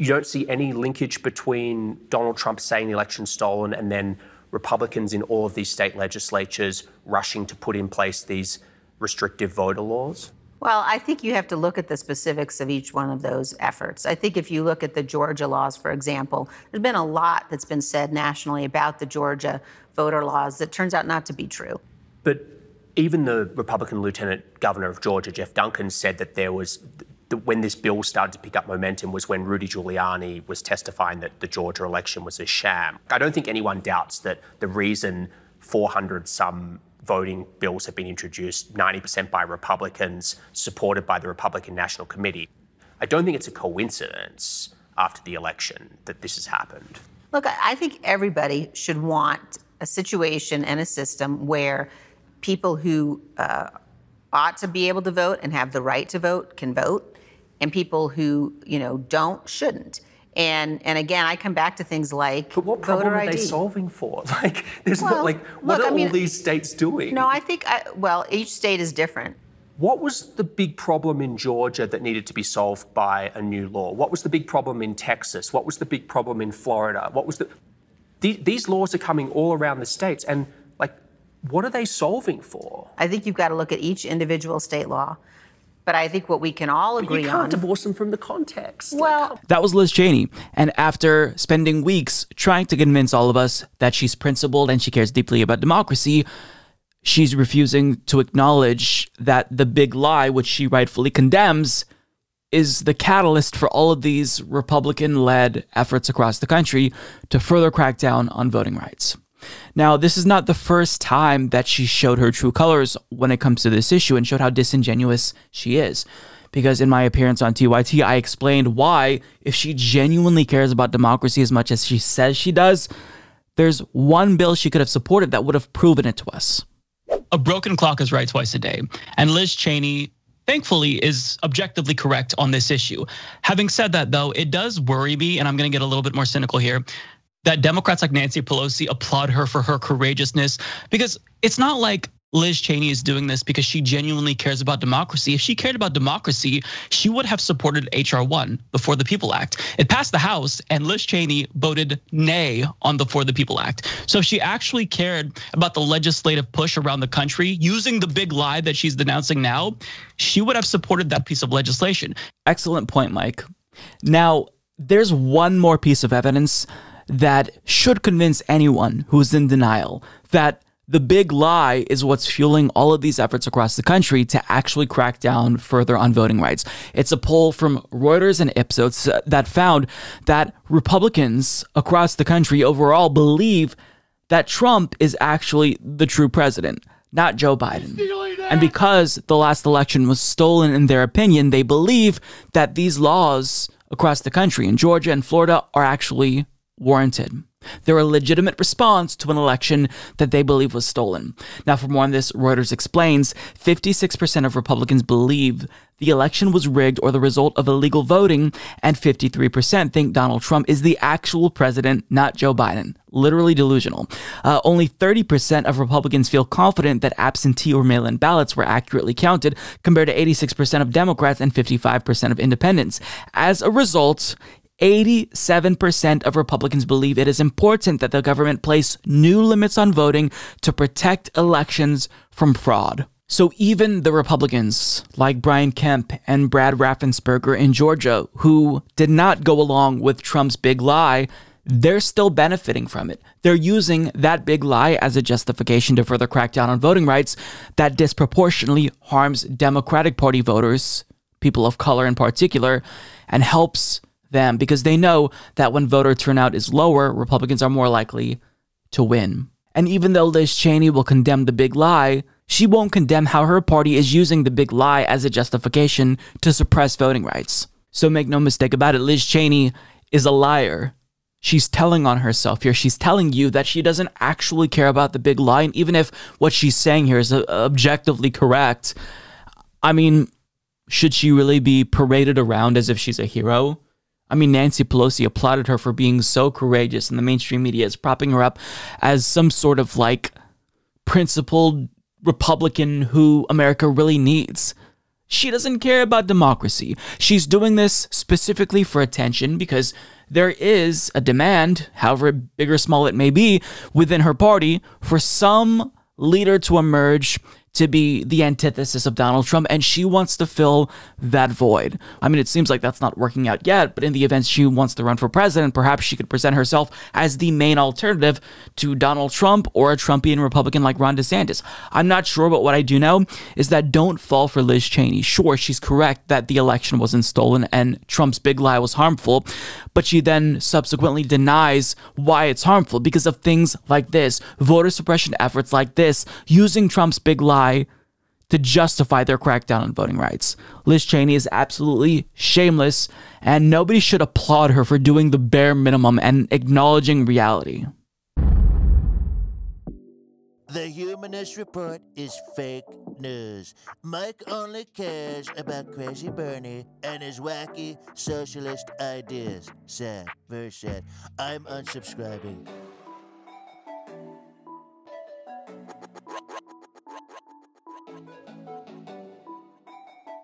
you don't see any linkage between Donald Trump saying the election's stolen and then Republicans in all of these state legislatures rushing to put in place these restrictive voter laws? Well, I think you have to look at the specifics of each one of those efforts. I think if you look at the Georgia laws, for example, there's been a lot that's been said nationally about the Georgia voter laws that turns out not to be true. But even the Republican lieutenant governor of Georgia, Jeff Duncan, said that there was the, when this bill started to pick up momentum was when Rudy Giuliani was testifying that the Georgia election was a sham. I don't think anyone doubts that the reason 400 some voting bills have been introduced, 90% by Republicans, supported by the Republican National Committee. I don't think it's a coincidence after the election that this has happened. Look, I think everybody should want a situation and a system where people who uh, ought to be able to vote and have the right to vote can vote, and people who you know don't shouldn't. And and again, I come back to things like. But what problem are they solving for? Like, there's well, not like what look, are I mean, all these states doing? No, I think I, uh, well, each state is different. What was the big problem in Georgia that needed to be solved by a new law? What was the big problem in Texas? What was the big problem in Florida? What was the these laws are coming all around the states and what are they solving for? I think you've got to look at each individual state law. But I think what we can all agree on. You can't on, divorce them from the context. Well, that was Liz Cheney. And after spending weeks trying to convince all of us that she's principled and she cares deeply about democracy, she's refusing to acknowledge that the big lie, which she rightfully condemns, is the catalyst for all of these Republican led efforts across the country to further crack down on voting rights. Now, this is not the first time that she showed her true colors when it comes to this issue and showed how disingenuous she is. Because in my appearance on TYT, I explained why, if she genuinely cares about democracy as much as she says she does, there's one bill she could have supported that would have proven it to us. A broken clock is right twice a day. And Liz Cheney thankfully is objectively correct on this issue. Having said that, though, it does worry me, and I'm going to get a little bit more cynical here that Democrats like Nancy Pelosi applaud her for her courageousness because it's not like Liz Cheney is doing this because she genuinely cares about democracy. If she cared about democracy, she would have supported H.R. 1, before the People Act. It passed the House, and Liz Cheney voted nay on the For the People Act. So if she actually cared about the legislative push around the country using the big lie that she's denouncing now, she would have supported that piece of legislation. Excellent point, Mike. Now, there's one more piece of evidence that should convince anyone who's in denial that the big lie is what's fueling all of these efforts across the country to actually crack down further on voting rights. It's a poll from Reuters and Ipsos that found that Republicans across the country overall believe that Trump is actually the true president, not Joe Biden. And because the last election was stolen, in their opinion, they believe that these laws across the country in Georgia and Florida are actually warranted. They're a legitimate response to an election that they believe was stolen. Now, for more on this, Reuters explains 56% of Republicans believe the election was rigged or the result of illegal voting, and 53% think Donald Trump is the actual president, not Joe Biden. Literally delusional. Uh, only 30% of Republicans feel confident that absentee or mail in ballots were accurately counted, compared to 86% of Democrats and 55% of independents. As a result, 87% of Republicans believe it is important that the government place new limits on voting to protect elections from fraud. So even the Republicans, like Brian Kemp and Brad Raffensperger in Georgia, who did not go along with Trump's big lie, they're still benefiting from it. They're using that big lie as a justification to further crack down on voting rights that disproportionately harms Democratic Party voters, people of color in particular, and helps them because they know that when voter turnout is lower, Republicans are more likely to win. And even though Liz Cheney will condemn the big lie, she won't condemn how her party is using the big lie as a justification to suppress voting rights. So make no mistake about it, Liz Cheney is a liar. She's telling on herself here. She's telling you that she doesn't actually care about the big lie. And even if what she's saying here is uh, objectively correct, I mean, should she really be paraded around as if she's a hero? I mean, Nancy Pelosi applauded her for being so courageous, and the mainstream media is propping her up as some sort of like principled Republican who America really needs. She doesn't care about democracy. She's doing this specifically for attention because there is a demand, however big or small it may be, within her party for some leader to emerge to be the antithesis of Donald Trump, and she wants to fill that void. I mean, it seems like that's not working out yet, but in the event she wants to run for president, perhaps she could present herself as the main alternative to Donald Trump or a Trumpian Republican like Ron DeSantis. I'm not sure, but what I do know is that don't fall for Liz Cheney. Sure, she's correct that the election wasn't stolen and Trump's big lie was harmful, but she then subsequently denies why it's harmful because of things like this voter suppression efforts like this, using Trump's big lie to justify their crackdown on voting rights. Liz Cheney is absolutely shameless, and nobody should applaud her for doing the bare minimum and acknowledging reality. The Humanist Report is fake news. Mike only cares about Crazy Bernie and his wacky socialist ideas. Sad, very sad. I'm unsubscribing.